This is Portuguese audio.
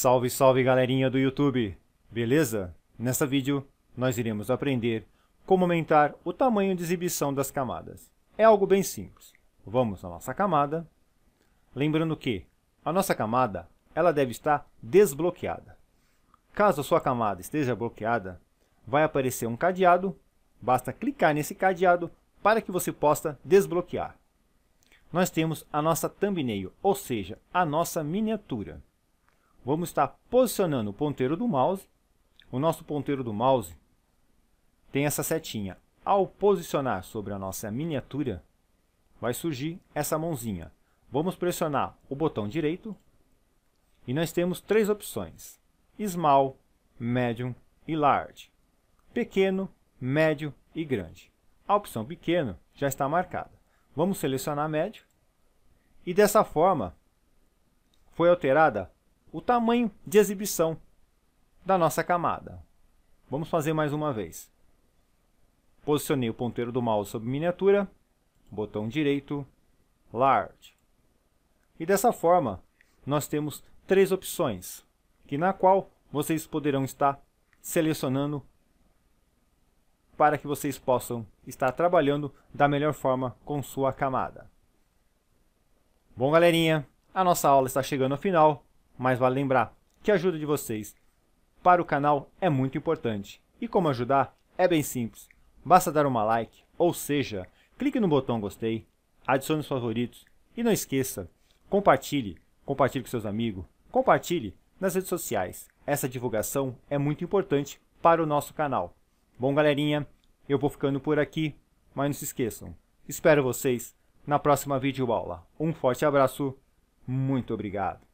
Salve, salve galerinha do YouTube! Beleza? Nessa vídeo, nós iremos aprender como aumentar o tamanho de exibição das camadas. É algo bem simples. Vamos na nossa camada. Lembrando que a nossa camada ela deve estar desbloqueada. Caso a sua camada esteja bloqueada, vai aparecer um cadeado. Basta clicar nesse cadeado para que você possa desbloquear. Nós temos a nossa thumbnail, ou seja, a nossa miniatura vamos estar posicionando o ponteiro do mouse. O nosso ponteiro do mouse tem essa setinha. Ao posicionar sobre a nossa miniatura, vai surgir essa mãozinha. Vamos pressionar o botão direito e nós temos três opções. Small, Medium e Large. Pequeno, médio e grande. A opção pequeno já está marcada. Vamos selecionar médio. E dessa forma, foi alterada o tamanho de exibição da nossa camada. Vamos fazer mais uma vez. Posicionei o ponteiro do mouse sobre miniatura, botão direito, Large. E dessa forma, nós temos três opções, que na qual vocês poderão estar selecionando para que vocês possam estar trabalhando da melhor forma com sua camada. Bom, galerinha, a nossa aula está chegando ao final. Mas vale lembrar que a ajuda de vocês para o canal é muito importante. E como ajudar? É bem simples. Basta dar uma like, ou seja, clique no botão gostei, adicione os favoritos e não esqueça, compartilhe, compartilhe com seus amigos, compartilhe nas redes sociais. Essa divulgação é muito importante para o nosso canal. Bom, galerinha, eu vou ficando por aqui, mas não se esqueçam. Espero vocês na próxima videoaula. Um forte abraço, muito obrigado.